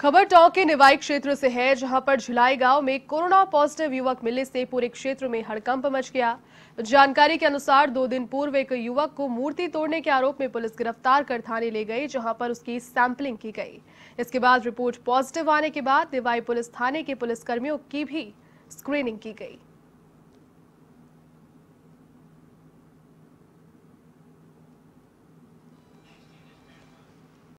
खबर टोंक के निवाई क्षेत्र से है जहां पर झुलाई गांव में कोरोना पॉजिटिव युवक मिलने से पूरे क्षेत्र में हड़कंप मच गया जानकारी के अनुसार दो दिन पूर्व एक युवक को मूर्ति तोड़ने के आरोप में पुलिस गिरफ्तार कर थाने ले गई जहां पर उसकी सैंपलिंग की गई इसके बाद रिपोर्ट पॉजिटिव आने के बाद निवाई पुलिस थाने के पुलिसकर्मियों की भी स्क्रीनिंग की गई